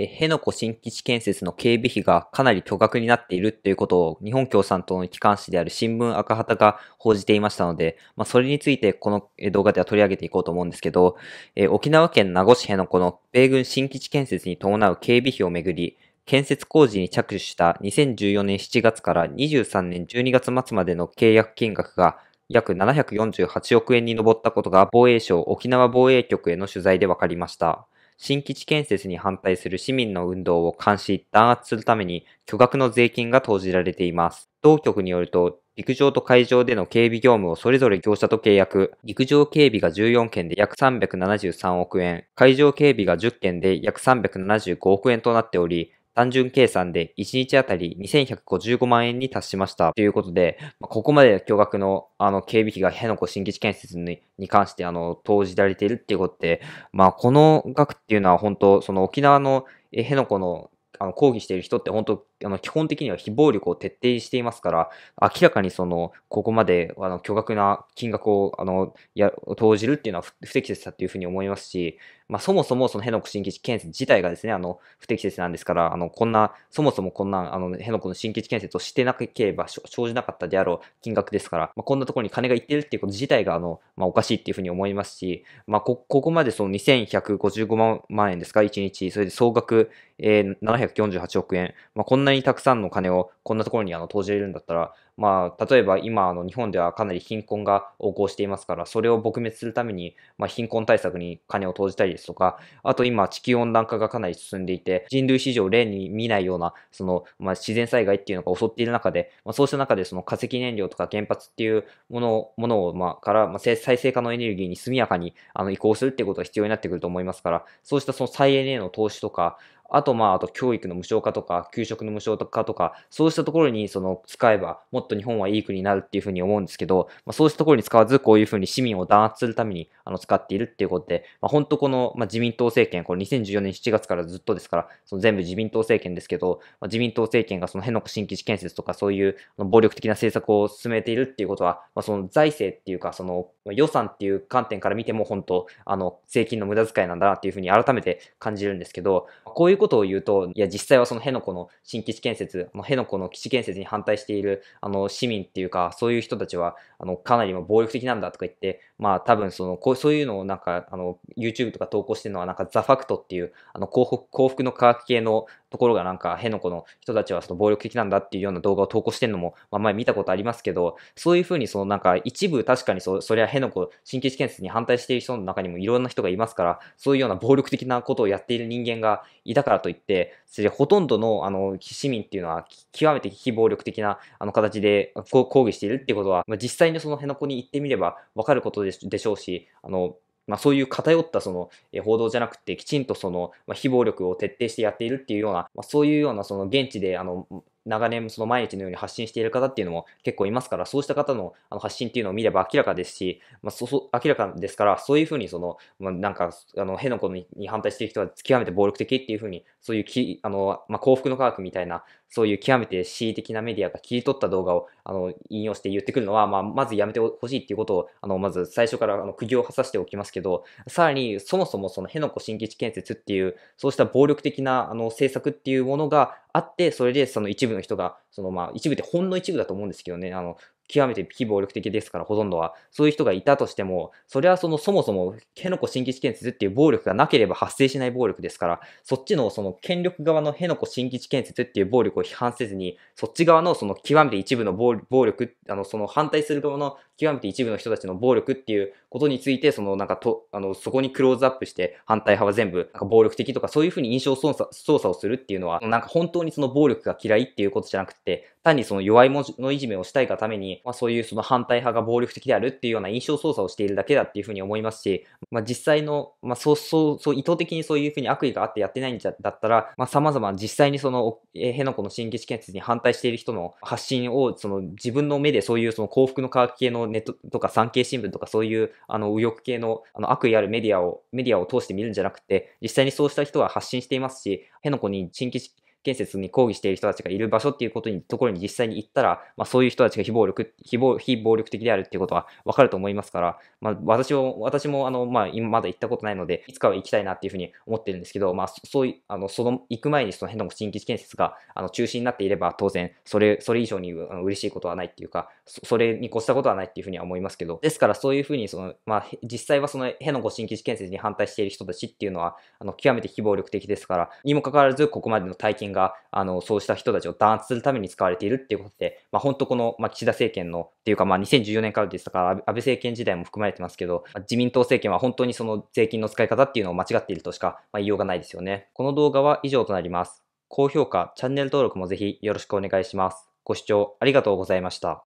え辺野古新基地建設の警備費がかなり巨額になっているということを日本共産党の機関紙である新聞赤旗が報じていましたので、まあ、それについてこの動画では取り上げていこうと思うんですけど、え沖縄県名護市辺野古の米軍新基地建設に伴う警備費をめぐり、建設工事に着手した2014年7月から23年12月末までの契約金額が約748億円に上ったことが防衛省沖縄防衛局への取材で分かりました。新基地建設に反対する市民の運動を監視、弾圧するために巨額の税金が投じられています。当局によると、陸上と海上での警備業務をそれぞれ業者と契約、陸上警備が14件で約373億円、海上警備が10件で約375億円となっており、単純計算で1日あたり2155万円に達しました。ということで、ここまで巨額のあの警備費が辺野古新基地建設にに関してあの投じられているっていうことで、まあ、この額っていうのは本当、その沖縄の辺野古のあの抗議している人って本当あの基本的には非暴力を徹底していますから明らかにそのここまであの巨額な金額をあのや投じるっていうのは不適切だっていうふうに思いますしまあ、そもそもその辺野古新基地建設自体がですね、あの、不適切なんですから、あの、こんな、そもそもこんな、あの、辺野古の新基地建設をしてなければ生じなかったであろう金額ですから、まあ、こんなところに金がいってるっていうこと自体が、あの、まあ、おかしいっていうふうに思いますし、まあ、こ、ここまでその2155万円ですか、1日、それで総額、えー、748億円、まあ、こんなにたくさんの金をこんなところにあの投じれるんだったら、まあ、例えば今あの日本ではかなり貧困が横行していますから、それを撲滅するために、まあ、貧困対策に金を投じたりですとか、あと今地球温暖化がかなり進んでいて、人類史上例に見ないような、その、まあ、自然災害っていうのが襲っている中で、まあ、そうした中でその化石燃料とか原発っていうものものを、まあ、から、まあ、再生可能エネルギーに速やかにあの移行するっていうことが必要になってくると思いますから、そうしたその再エネへの投資とか、あと、まあ、あと教育の無償化とか、給食の無償化とか、そうしたところにその使えば、もっと日本はいい国になるっていうふうに思うんですけど、まあ、そうしたところに使わず、こういうふうに市民を弾圧するためにあの使っているっていうことで、まあ、本当この、まあ、自民党政権、これ2014年7月からずっとですから、その全部自民党政権ですけど、まあ、自民党政権がその辺野古新基地建設とか、そういう暴力的な政策を進めているっていうことは、まあ、その財政っていうか、その予算っていう観点から見ても、本当、あの、税金の無駄遣いなんだなっていうふうに改めて感じるんですけど、こういういうことを言うと、いや、実際はその辺野古の新基地建設、あの辺野古の基地建設に反対している、あの、市民っていうか、そういう人たちは、あの、かなり暴力的なんだとか言って、まあ、多分その、こう、そういうのをなんか、あの、YouTube とか投稿してるのは、なんか、ザ・ファクトっていう、あの、幸福、幸福の科学系の、ところがなんか辺野古の人たちはその暴力的なんだっていうような動画を投稿してるのも、まあ、前見たことありますけど、そういうふうにそのなんか一部確かにそそりゃ辺野古新基地建設に反対している人の中にもいろんな人がいますから、そういうような暴力的なことをやっている人間がいたからといって、それほとんどのあの市民っていうのは極めて非暴力的なあの形で抗議しているっていうことは、まあ、実際にその辺野古に行ってみればわかることでしょうし、あのまあ、そういう偏ったその、え報道じゃなくて、きちんとその、まあ、非暴力を徹底してやっているっていうような、まあ、そういうようなその現地で、あの、長年その毎日のように発信している方っていうのも結構いますから、そうした方のあの発信っていうのを見れば明らかですし、まあ、そそ明らかですから、そういうふうにその、まあ、なんか、あの、変なこに反対している人は極めて暴力的っていうふうに、そういうき、あの、まあ、幸福の科学みたいな、そういう極めて恣意的なメディアが切り取った動画を、あの、引用して言ってくるのは、まあ、まずやめてほしいっていうことを、あの、まず最初からあの釘を刺しておきますけど、さらに、そもそもその辺野古新基地建設っていう、そうした暴力的な、あの、政策っていうものが、あって、それでその一部の人が、そのまあ一部ってほんの一部だと思うんですけどね、あの、極めて非暴力的ですから、ほとんどは。そういう人がいたとしても、それはそのそもそも、辺野古新基地建設っていう暴力がなければ発生しない暴力ですから、そっちのその権力側の辺野古新基地建設っていう暴力を批判せずに、そっち側のその極めて一部の暴力、あの、その反対する側の極めて一部の人たちの暴力っていうことについて、そのなんかと、あの、そこにクローズアップして、反対派は全部、なんか暴力的とかそういうふうに印象操作操作をするっていうのは、なんか本当にその暴力が嫌いっていうことじゃなくて、単にその弱い者のいじめをしたいがために、まあ、そういうその反対派が暴力的であるっていうような印象操作をしているだけだっていうふうに思いますし、まあ、実際の、まあ、そう、そう、そう、意図的にそういうふうに悪意があってやってないんじゃ、だったら、まあ、様々実際にその、えー、辺野古の新基地建設に反対している人の発信を、その自分の目でそういうその幸福の科学系のネットとか産経新聞とかそういうあの右翼系のあの悪意あるメディアを、メディアを通して見るんじゃなくて、実際にそうした人は発信していますし、辺野古に新規建設に抗議している人たちがいる場所っていうことに、ところに実際に行ったら、まあ、そういう人たちが非暴力、非暴非暴力的であるっていうことはわかると思いますから、まあ、私も、私も、あの、まあ、今まだ行ったことないので、いつかは行きたいなっていうふうに思ってるんですけど、まあ、そういう、あの、その、行く前にその辺の新基地建設が、あの、中心になっていれば、当然、それ、それ以上に嬉しいことはないっていうか、それに越したことはないっていうふうには思いますけど、ですからそういうふうに、その、まあ、実際はその、辺野古新基地建設に反対している人たちっていうのは、あの、極めて非暴力的ですから、にもかかわらず、ここまでの体験権が、あの、そうした人たちを弾圧するために使われているっていうことで、まあ、本当この、まあ、岸田政権の、っていうか、まあ、2014年からでしたから、安倍政権時代も含まれてますけど、自民党政権は本当にその税金の使い方っていうのを間違っているとしか、まあ、言いようがないですよね。この動画は以上となります。高評価、チャンネル登録もぜひよろしくお願いします。ご視聴ありがとうございました。